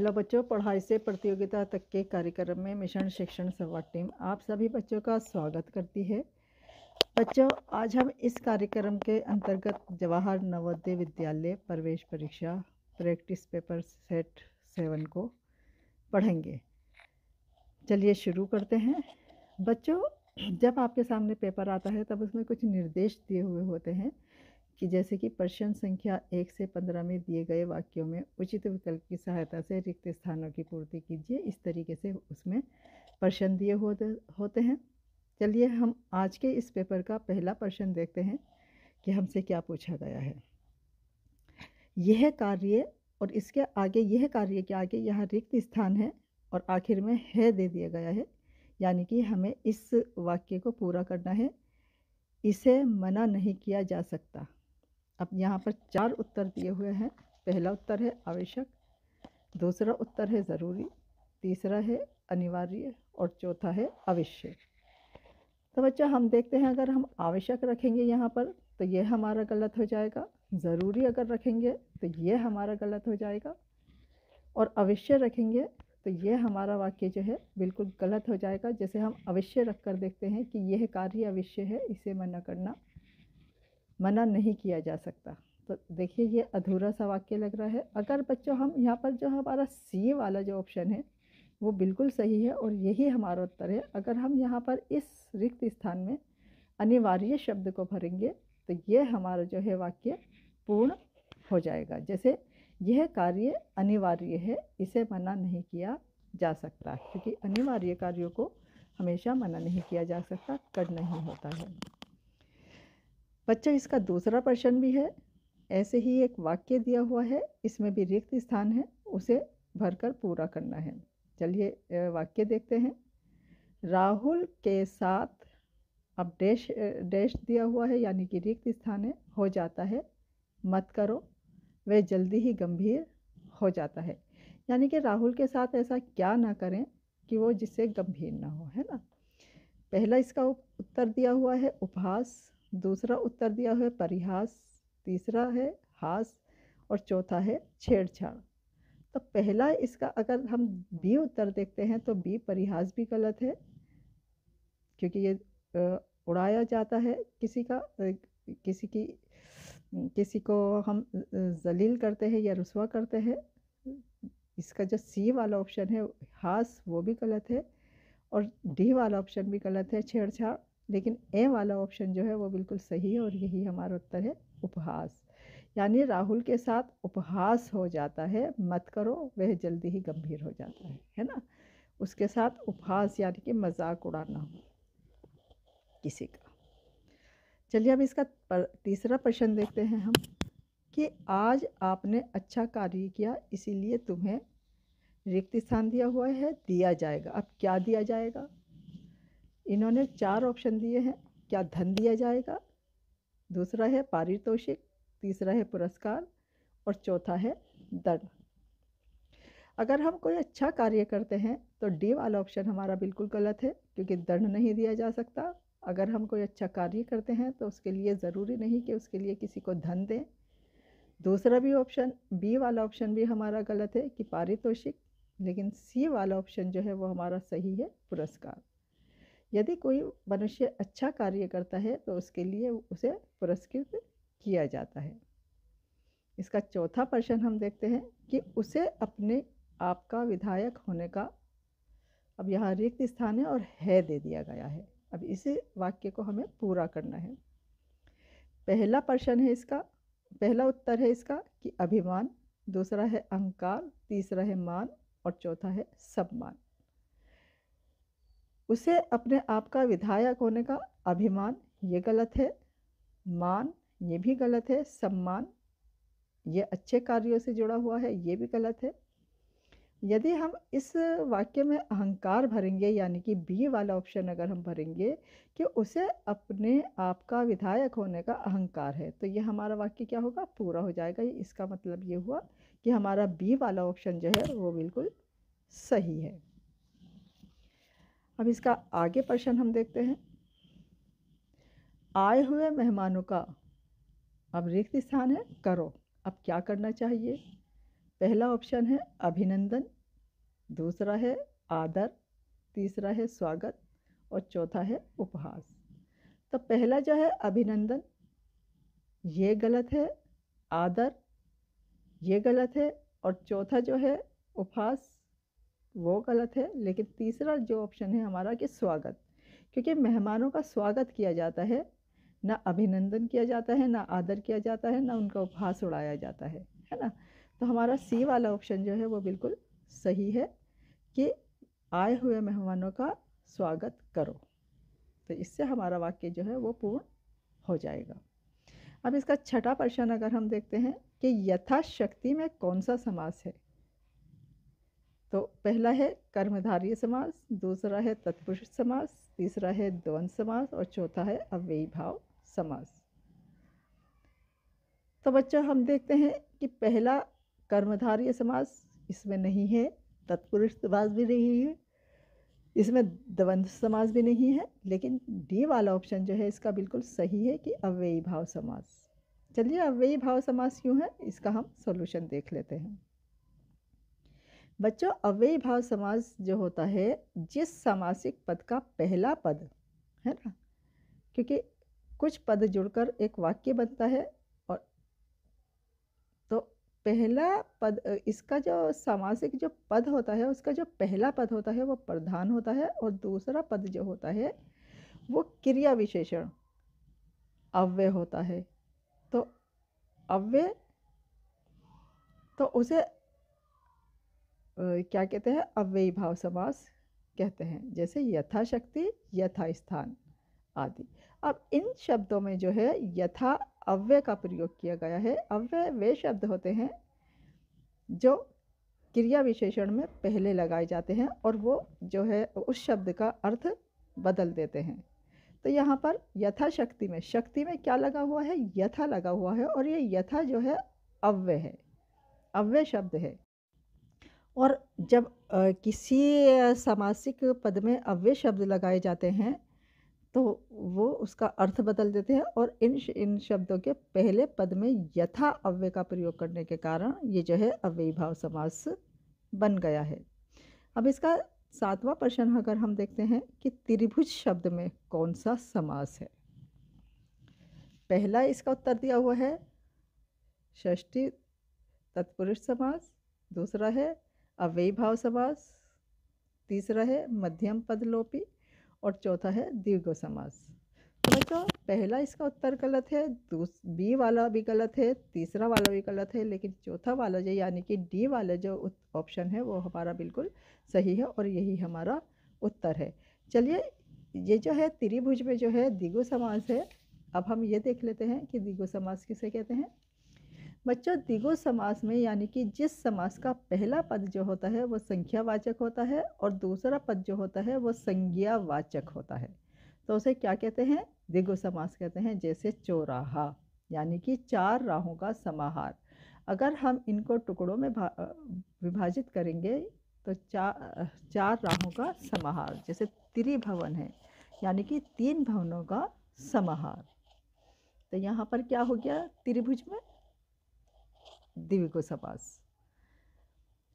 hello बच्चों पढ़ाई से प्रतियोगिता तक के कार्यक्रम में मिशन शिक्षण संवाद टीम आप सभी बच्चों का स्वागत करती है बच्चों आज हम इस कार्यक्रम के अंतर्गत जवाहर नवोदय विद्यालय प्रवेश परीक्षा प्रैक्टिस पेपर सेट सेवन को पढ़ेंगे चलिए शुरू करते हैं बच्चों जब आपके सामने पेपर आता है तब उसमें कुछ निर्देश दिए हुए होते हैं कि जैसे कि प्रश्न संख्या एक से पंद्रह में दिए गए वाक्यों में उचित विकल्प की सहायता से रिक्त स्थानों की पूर्ति कीजिए इस तरीके से उसमें प्रश्न दिए होते हैं चलिए हम आज के इस पेपर का पहला प्रश्न देखते हैं कि हमसे क्या पूछा गया है यह कार्य और इसके आगे यह कार्य के आगे यहाँ रिक्त स्थान है और आखिर में है दे दिया गया है यानी कि हमें इस वाक्य को पूरा करना है इसे मना नहीं किया जा सकता अब यहाँ पर चार उत्तर दिए हुए हैं पहला उत्तर है आवश्यक दूसरा उत्तर है ज़रूरी तीसरा है अनिवार्य और चौथा है अवश्य तो बच्चा हम देखते हैं अगर हम आवश्यक रखेंगे यहाँ पर तो यह हमारा गलत हो जाएगा ज़रूरी अगर रखेंगे तो ये हमारा गलत हो जाएगा और अवश्य रखेंगे तो ये हमारा वाक्य जो है बिल्कुल गलत हो जाएगा जैसे हम अवश्य रख कर देखते हैं कि यह कार्य अवश्य है इसे मना करना मना नहीं किया जा सकता तो देखिए ये अधूरा सा वाक्य लग रहा है अगर बच्चों हम यहाँ पर जो हमारा सी वाला जो ऑप्शन है वो बिल्कुल सही है और यही हमारा उत्तर है अगर हम यहाँ पर इस रिक्त स्थान में अनिवार्य शब्द को भरेंगे तो ये हमारा जो है वाक्य पूर्ण हो जाएगा जैसे यह कार्य अनिवार्य है इसे मना नहीं किया जा सकता क्योंकि अनिवार्य कार्यों को हमेशा मना नहीं किया जा सकता कट नहीं होता है बच्चा इसका दूसरा प्रश्न भी है ऐसे ही एक वाक्य दिया हुआ है इसमें भी रिक्त स्थान है उसे भरकर पूरा करना है चलिए वाक्य देखते हैं राहुल के साथ अब डैश डैश दिया हुआ है यानी कि रिक्त स्थान है हो जाता है मत करो वे जल्दी ही गंभीर हो जाता है यानी कि राहुल के साथ ऐसा क्या ना करें कि वो जिससे गंभीर ना हो है ना पहला इसका उत्तर दिया हुआ है उपहास दूसरा उत्तर दिया है परिहास तीसरा है हास और चौथा है छेड़छाड़ तो पहला इसका अगर हम बी उत्तर देखते हैं तो बी परिहास भी गलत है क्योंकि ये उड़ाया जाता है किसी का किसी की किसी को हम जलील करते हैं या रसुआ करते हैं इसका जो सी वाला ऑप्शन है हास वो भी गलत है और डी वाला ऑप्शन भी गलत है छेड़छाड़ लेकिन ए वाला ऑप्शन जो है वो बिल्कुल सही है और यही हमारा उत्तर है उपहास यानी राहुल के साथ उपहास हो जाता है मत करो वह जल्दी ही गंभीर हो जाता है है ना उसके साथ उपहास यानी कि मजाक उड़ाना किसी का चलिए अब इसका पर, तीसरा प्रश्न देखते हैं हम कि आज आपने अच्छा कार्य किया इसीलिए तुम्हें रिक्त स्थान दिया हुआ है दिया जाएगा अब क्या दिया जाएगा इन्होंने चार ऑप्शन दिए हैं क्या धन दिया जाएगा दूसरा है पारितोषिक तीसरा है पुरस्कार और चौथा है दंड अगर हम कोई अच्छा कार्य करते हैं तो डी वाला ऑप्शन हमारा बिल्कुल गलत है क्योंकि दंड नहीं दिया जा सकता अगर हम कोई अच्छा कार्य करते हैं तो उसके लिए ज़रूरी नहीं कि उसके लिए किसी को धन दें दूसरा भी ऑप्शन बी वाला ऑप्शन भी हमारा गलत है कि पारितोषिक लेकिन सी वाला ऑप्शन जो है वो हमारा सही है पुरस्कार यदि कोई मनुष्य अच्छा कार्य करता है तो उसके लिए उसे पुरस्कृत किया जाता है इसका चौथा प्रश्न हम देखते हैं कि उसे अपने आप का विधायक होने का अब यहाँ रिक्त स्थान है और है दे दिया गया है अब इसी वाक्य को हमें पूरा करना है पहला प्रश्न है इसका पहला उत्तर है इसका कि अभिमान दूसरा है अहंकार तीसरा है मान और चौथा है सम्मान उसे अपने आप का विधायक होने का अभिमान ये गलत है मान ये भी गलत है सम्मान ये अच्छे कार्यों से जुड़ा हुआ है ये भी गलत है यदि हम इस वाक्य में अहंकार भरेंगे यानी कि बी वाला ऑप्शन अगर हम भरेंगे कि उसे अपने आप का विधायक होने का अहंकार है तो ये हमारा वाक्य क्या होगा पूरा हो जाएगा इसका मतलब ये हुआ कि हमारा बी वाला ऑप्शन जो है वो बिल्कुल सही है अब इसका आगे प्रश्न हम देखते हैं आए हुए मेहमानों का अब रिक्त स्थान है करो अब क्या करना चाहिए पहला ऑप्शन है अभिनंदन दूसरा है आदर तीसरा है स्वागत और चौथा है उपहास तो पहला जो है अभिनंदन ये गलत है आदर ये गलत है और चौथा जो है उपहास वो गलत है लेकिन तीसरा जो ऑप्शन है हमारा कि स्वागत क्योंकि मेहमानों का स्वागत किया जाता है ना अभिनंदन किया जाता है ना आदर किया जाता है ना उनका उपहास उड़ाया जाता है है ना तो हमारा सी वाला ऑप्शन जो है वो बिल्कुल सही है कि आए हुए मेहमानों का स्वागत करो तो इससे हमारा वाक्य जो है वो पूर्ण हो जाएगा अब इसका छठा प्रश्न अगर हम देखते हैं कि यथाशक्ति में कौन सा समास है तो पहला है कर्मधारय समास दूसरा है तत्पुरुष समास तीसरा है द्वंद समास और चौथा है अव्ययी भाव समास तो बच्चा हम देखते हैं कि पहला कर्मधारय समास इसमें नहीं है तत्पुरुष समास भी नहीं है इसमें द्वंद समास भी नहीं है लेकिन डी वाला ऑप्शन जो है इसका बिल्कुल सही है कि अव्ययी भाव समास चलिए अव्ययी भाव समास क्यों है इसका हम सॉल्यूशन देख लेते हैं बच्चों अव्यय भाव समास जो होता है जिस सामासिक पद का पहला पद है ना क्योंकि कुछ पद जुड़कर एक वाक्य बनता है और तो पहला पद इसका जो सामासिक जो पद होता है उसका जो पहला पद होता है वो प्रधान होता है और दूसरा पद जो होता है वो क्रिया विशेषण अव्यय होता है तो अव्यय तो उसे क्या कहते हैं अव्ययी भाव समास कहते हैं जैसे यथाशक्ति यथा स्थान आदि अब इन शब्दों में जो है यथा अव्यय का प्रयोग किया गया है अव्यय वे शब्द होते हैं जो क्रिया विशेषण में पहले लगाए जाते हैं और वो जो है उस शब्द का अर्थ बदल देते हैं तो यहाँ पर यथाशक्ति में शक्ति में क्या लगा हुआ है यथा लगा हुआ है और ये यथा जो है अव्यय है अव्यय शब्द है और जब किसी सामासिक पद में अव्यय शब्द लगाए जाते हैं तो वो उसका अर्थ बदल देते हैं और इन इन शब्दों के पहले पद में यथा अव्यय का प्रयोग करने के कारण ये जो है अव्ययी भाव समास बन गया है अब इसका सातवां प्रश्न अगर हम देखते हैं कि त्रिभुज शब्द में कौन सा समास है पहला इसका उत्तर दिया हुआ है षष्ठी तत्पुरुष समास दूसरा है अव्ययी भाव समास तीसरा है मध्यम पद लोपी और चौथा है दीर्घ समास तो बच्चों पहला इसका उत्तर गलत है बी वाला भी गलत है तीसरा वाला भी गलत है लेकिन चौथा वाला जो यानी कि डी वाला जो ऑप्शन है वो हमारा बिल्कुल सही है और यही हमारा उत्तर है चलिए ये जो है त्रिभुज में जो है दिगु समास है अब हम ये देख लेते हैं कि दिगु समास किसे कहते हैं बच्चों दिगो समास में यानी कि जिस समास का पहला पद जो होता है वो संख्यावाचक होता है और दूसरा पद जो होता है वो संज्ञावाचक होता है तो उसे क्या कहते हैं दिगो समास कहते हैं जैसे चौराहा यानी कि चार राहों का समाहार अगर हम इनको टुकड़ों में विभाजित करेंगे तो चार चार राहों का समाहार जैसे त्रिभवन है यानी कि तीन भवनों का समाहार तो यहाँ पर क्या हो गया त्रिभुज में दिव्य गोसाबास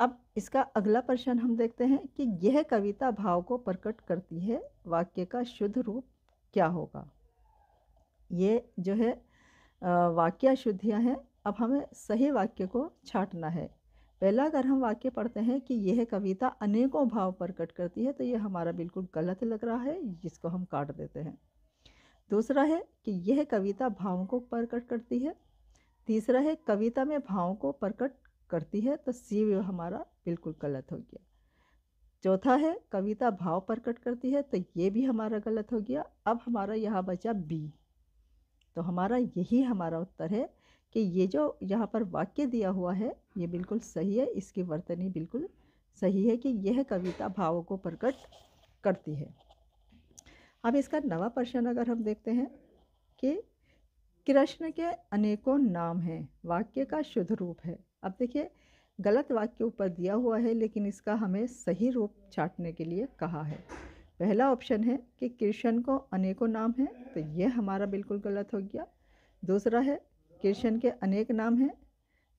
अब इसका अगला प्रश्न हम देखते हैं कि यह कविता भाव को प्रकट करती है वाक्य का शुद्ध रूप क्या होगा ये जो है वाक्य शुद्धियाँ हैं अब हमें सही वाक्य को छाटना है पहला अगर हम वाक्य पढ़ते हैं कि यह कविता अनेकों भाव प्रकट करती है तो यह हमारा बिल्कुल गलत लग रहा है जिसको हम काट देते हैं दूसरा है कि यह कविता भावों को प्रकट करती है तीसरा है कविता में भावों को प्रकट करती है तो सी हमारा बिल्कुल गलत हो गया चौथा है कविता भाव प्रकट करती है तो ये भी हमारा गलत हो गया अब हमारा यहाँ बचा बी तो हमारा यही हमारा उत्तर है कि ये जो यहाँ पर वाक्य दिया हुआ है ये बिल्कुल सही है इसकी वर्तनी बिल्कुल सही है कि यह कविता भावों को प्रकट करती है अब इसका नवा प्रश्न अगर हम देखते हैं कि कृष्ण के अनेकों नाम हैं वाक्य का शुद्ध रूप है अब देखिए गलत वाक्य ऊपर दिया हुआ है लेकिन इसका हमें सही रूप छाटने के लिए कहा है पहला ऑप्शन है कि कृष्ण को अनेकों नाम हैं तो यह हमारा बिल्कुल गलत हो गया दूसरा है कृष्ण के अनेक नाम हैं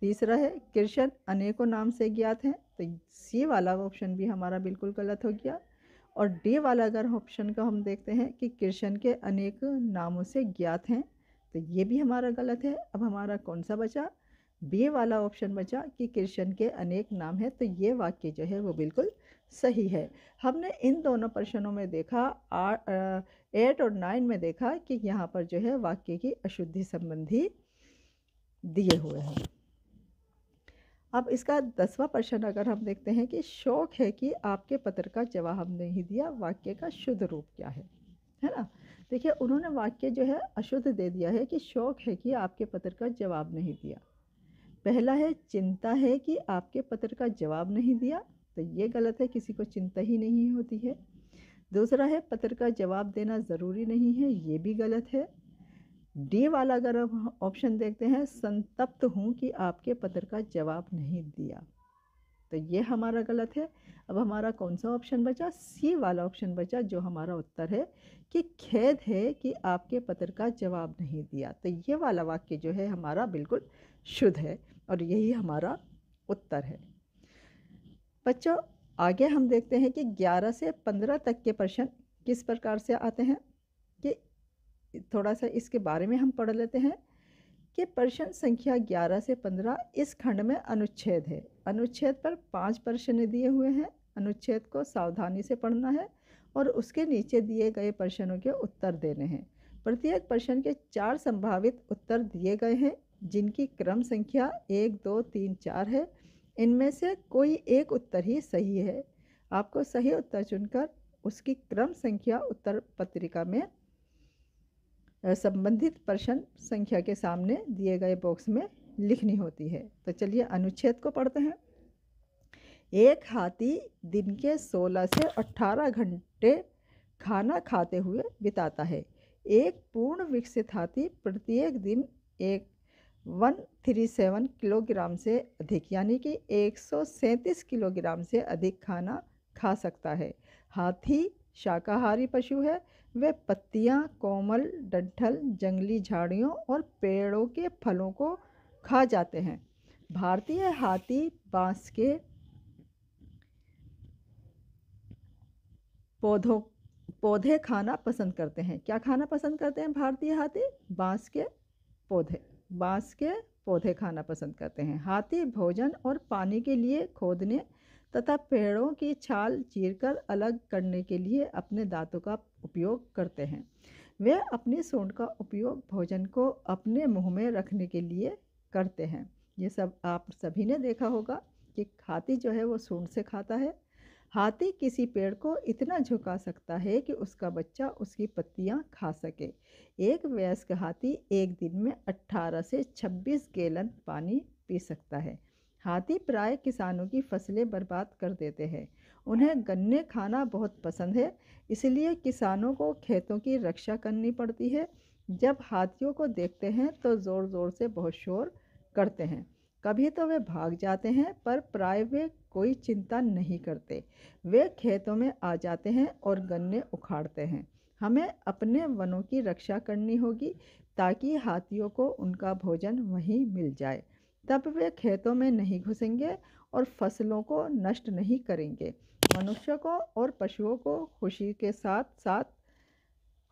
तीसरा है कृष्ण अनेकों नाम से ज्ञात हैं तो सी वाला ऑप्शन भी हमारा बिल्कुल गलत हो गया और डी वाला अगर ऑप्शन का हम देखते हैं कि कृष्ण के अनेक नामों से ज्ञात हैं तो ये भी हमारा गलत है अब हमारा कौन सा बचा बी वाला ऑप्शन बचा कि कृष्ण के अनेक नाम है तो ये वाक्य जो है वो बिल्कुल सही है हमने इन दोनों प्रश्नों में देखा एट और नाइन में देखा कि यहाँ पर जो है वाक्य की अशुद्धि संबंधी दिए हुए हैं अब इसका दसवां प्रश्न अगर हम देखते हैं कि शौक है कि आपके पत्र का जवाब नहीं दिया वाक्य का शुद्ध रूप क्या है है ना देखिए उन्होंने वाक्य जो है अशुद्ध दे दिया है कि शौक है कि आपके पत्र का जवाब नहीं दिया पहला है चिंता है कि आपके पत्र का जवाब नहीं दिया तो ये गलत है किसी को चिंता ही नहीं होती है दूसरा है पत्र का जवाब देना ज़रूरी नहीं है ये भी गलत है डी वाला अगर ऑप्शन देखते हैं संतप्त हूँ कि आपके पत्र का जवाब नहीं दिया तो ये हमारा गलत है अब हमारा कौन सा ऑप्शन बचा सी वाला ऑप्शन बचा जो हमारा उत्तर है कि खेद है कि आपके पत्र का जवाब नहीं दिया तो ये वाला वाक्य जो है हमारा बिल्कुल शुद्ध है और यही हमारा उत्तर है बच्चों आगे हम देखते हैं कि 11 से 15 तक के प्रश्न किस प्रकार से आते हैं कि थोड़ा सा इसके बारे में हम पढ़ लेते हैं कि प्रश्न संख्या 11 से 15 इस खंड में अनुच्छेद है अनुच्छेद पर पांच प्रश्न दिए हुए हैं अनुच्छेद को सावधानी से पढ़ना है और उसके नीचे दिए गए प्रश्नों के उत्तर देने हैं प्रत्येक प्रश्न के चार संभावित उत्तर दिए गए हैं जिनकी क्रम संख्या एक दो तीन चार है इनमें से कोई एक उत्तर ही सही है आपको सही उत्तर चुनकर उसकी क्रम संख्या उत्तर पत्रिका में संबंधित प्रश्न संख्या के सामने दिए गए बॉक्स में लिखनी होती है तो चलिए अनुच्छेद को पढ़ते हैं एक हाथी दिन के 16 से 18 घंटे खाना खाते हुए बिताता है एक पूर्ण विकसित हाथी प्रत्येक दिन एक वन थ्री सेवन किलोग्राम से अधिक यानी कि एक सौ सैंतीस किलोग्राम से अधिक खाना खा सकता है हाथी शाकाहारी पशु है वे पत्तियाँ कोमल डंठल जंगली झाड़ियों और पेड़ों के फलों को खा जाते हैं भारतीय हाथी बांस के पौधों पौधे खाना पसंद करते हैं क्या खाना पसंद करते हैं भारतीय हाथी बांस के पौधे बांस के पौधे खाना पसंद करते हैं हाथी भोजन और पानी के लिए खोदने तथा पेड़ों की छाल चीरकर अलग करने के लिए अपने दांतों का उपयोग करते हैं वे अपनी सूंड का उपयोग भोजन को अपने मुंह में रखने के लिए करते हैं ये सब आप सभी ने देखा होगा कि हाथी जो है वो सूंड से खाता है हाथी किसी पेड़ को इतना झुका सकता है कि उसका बच्चा उसकी पत्तियां खा सके एक वयस्क हाथी एक दिन में 18 से 26 गैलन पानी पी सकता है हाथी प्राय किसानों की फसलें बर्बाद कर देते हैं उन्हें गन्ने खाना बहुत पसंद है इसलिए किसानों को खेतों की रक्षा करनी पड़ती है जब हाथियों को देखते हैं तो ज़ोर ज़ोर से बहुत शोर करते हैं कभी तो वे भाग जाते हैं पर प्राय वे कोई चिंता नहीं करते वे खेतों में आ जाते हैं और गन्ने उखाड़ते हैं हमें अपने वनों की रक्षा करनी होगी ताकि हाथियों को उनका भोजन वहीं मिल जाए तब वे खेतों में नहीं घुसेंगे और फसलों को नष्ट नहीं करेंगे मनुष्य को और पशुओं को खुशी के साथ साथ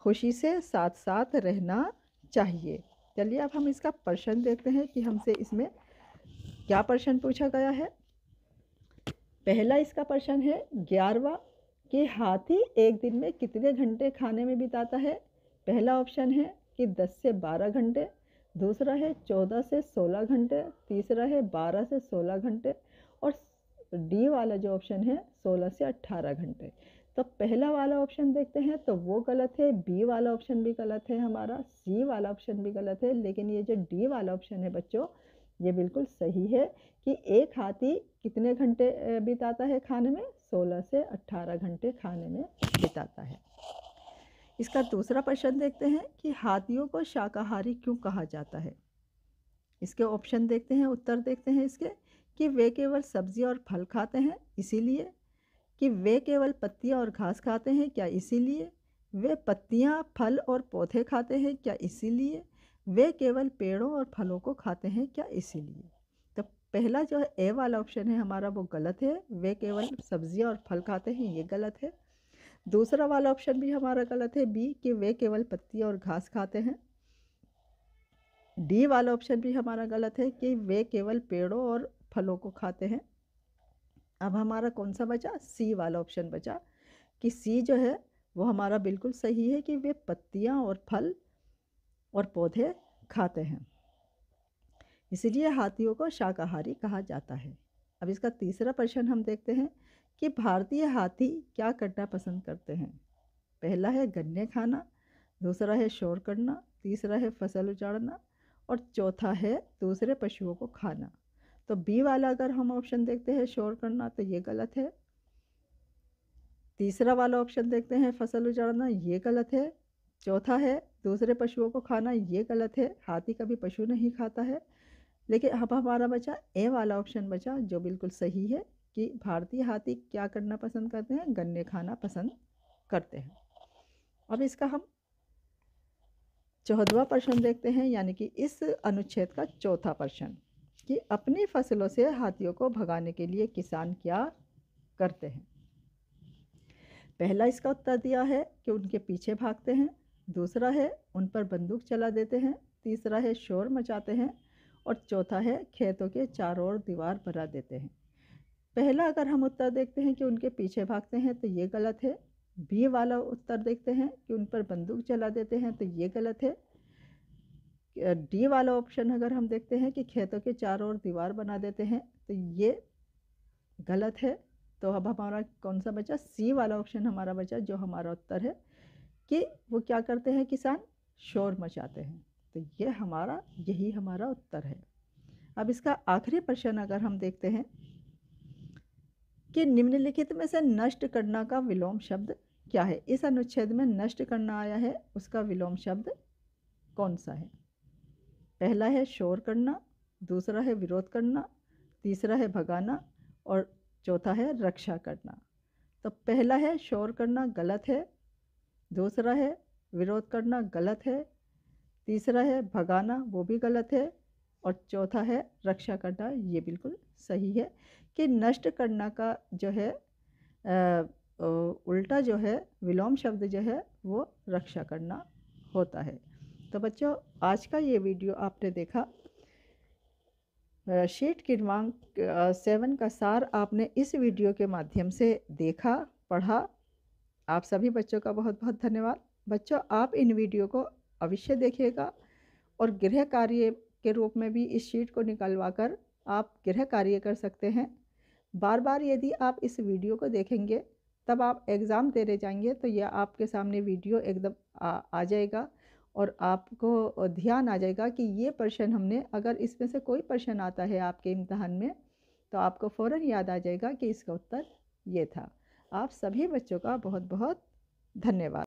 खुशी से साथ साथ रहना चाहिए चलिए अब हम इसका प्रश्न देखते हैं कि हमसे इसमें क्या प्रश्न पूछा गया है पहला इसका प्रश्न है ग्यारहवा कि हाथी एक दिन में कितने घंटे खाने में बिताता है पहला ऑप्शन है कि 10 से 12 घंटे दूसरा है चौदह से सोलह घंटे तीसरा है बारह से सोलह घंटे और डी वाला जो ऑप्शन है सोलह से अट्ठारह घंटे तो पहला वाला ऑप्शन देखते हैं तो वो गलत है बी वाला ऑप्शन भी गलत है हमारा सी वाला ऑप्शन भी गलत है लेकिन ये जो डी वाला ऑप्शन है बच्चों ये बिल्कुल सही है कि एक हाथी कितने घंटे बिताता है खाने में सोलह से अट्ठारह घंटे खाने में बिताता है इसका दूसरा प्रश्न देखते हैं कि हाथियों को शाकाहारी क्यों कहा जाता है इसके ऑप्शन देखते हैं उत्तर देखते हैं इसके कि वे केवल सब्जी और फल खाते हैं इसीलिए कि वे केवल पत्तियां और घास खाते हैं क्या इसीलिए वे पत्तियां फल और पौधे खाते हैं क्या इसीलिए वे केवल पेड़ों और फलों को खाते हैं क्या इसीलिए तो पहला जो है ए वाला ऑप्शन है हमारा वो गलत है वे केवल सब्ज़ियाँ और फल खाते हैं ये गलत है दूसरा वाला ऑप्शन भी हमारा गलत है बी कि वे केवल पत्ती और घास खाते हैं डी वाला ऑप्शन भी हमारा गलत है कि वे केवल पेड़ों और फलों को खाते हैं अब हमारा कौन सा बचा सी वाला ऑप्शन बचा कि सी जो है वो हमारा बिल्कुल सही है कि वे पत्तियाँ और फल और पौधे खाते हैं इसलिए हाथियों को शाकाहारी कहा जाता है अब इसका तीसरा प्रश्न हम देखते हैं कि भारतीय हाथी क्या करना पसंद करते हैं पहला है गन्ने खाना दूसरा है शोर करना तीसरा है फसल उजाड़ना और चौथा है दूसरे पशुओं को खाना तो बी वाला अगर हम ऑप्शन देखते हैं शोर करना तो ये गलत है तीसरा वाला ऑप्शन देखते हैं फसल उजाड़ना ये गलत है चौथा है दूसरे पशुओं को खाना ये गलत है हाथी कभी पशु नहीं खाता है लेकिन अब हमारा बचा ए वाला ऑप्शन बचा जो बिल्कुल सही है कि भारतीय हाथी क्या करना पसंद करते हैं गन्ने खाना पसंद करते हैं अब इसका हम चौदवा प्रश्न देखते हैं यानी कि इस अनुच्छेद का चौथा प्रश्न कि अपनी फसलों से हाथियों को भगाने के लिए किसान क्या करते हैं पहला इसका उत्तर दिया है कि उनके पीछे भागते हैं दूसरा है उन पर बंदूक चला देते हैं तीसरा है शोर मचाते हैं और चौथा है खेतों के चारों ओर दीवार बना देते हैं पहला अगर हम उत्तर देखते हैं कि उनके पीछे भागते हैं तो ये गलत है बी वाला उत्तर देखते हैं कि उन पर बंदूक चला देते हैं तो ये गलत है डी वाला ऑप्शन अगर हम देखते हैं कि खेतों के चारों ओर दीवार बना देते हैं तो ये गलत है तो अब हमारा कौन सा बचा सी वाला ऑप्शन हमारा बचा जो हमारा उत्तर है कि वो क्या करते हैं किसान शोर मचाते हैं तो ये हमारा यही हमारा उत्तर है अब इसका आखिरी प्रश्न अगर हम देखते हैं कि निम्नलिखित में से नष्ट करना का विलोम शब्द क्या है इस अनुच्छेद में नष्ट करना आया है उसका विलोम शब्द कौन सा है पहला है शोर करना दूसरा है विरोध करना तीसरा है भगाना और चौथा है रक्षा करना तो पहला है शोर करना गलत है दूसरा है विरोध करना गलत है तीसरा है भगाना वो भी गलत है और चौथा है रक्षा करना ये बिल्कुल सही है कि नष्ट करना का जो है आ, उल्टा जो है विलोम शब्द जो है वो रक्षा करना होता है तो बच्चों आज का ये वीडियो आपने देखा शीट क्रमांक सेवन का सार आपने इस वीडियो के माध्यम से देखा पढ़ा आप सभी बच्चों का बहुत बहुत धन्यवाद बच्चों आप इन वीडियो को अवश्य देखिएगा और गृह कार्य के रूप में भी इस शीट को निकलवा कर आप गृह कार्य कर सकते हैं बार बार यदि आप इस वीडियो को देखेंगे तब आप एग्ज़ाम दे रहे जाएंगे तो यह आपके सामने वीडियो एकदम आ, आ जाएगा और आपको ध्यान आ जाएगा कि ये प्रश्न हमने अगर इसमें से कोई प्रश्न आता है आपके इम्तहान में तो आपको फ़ौर याद आ जाएगा कि इसका उत्तर ये था आप सभी बच्चों का बहुत बहुत धन्यवाद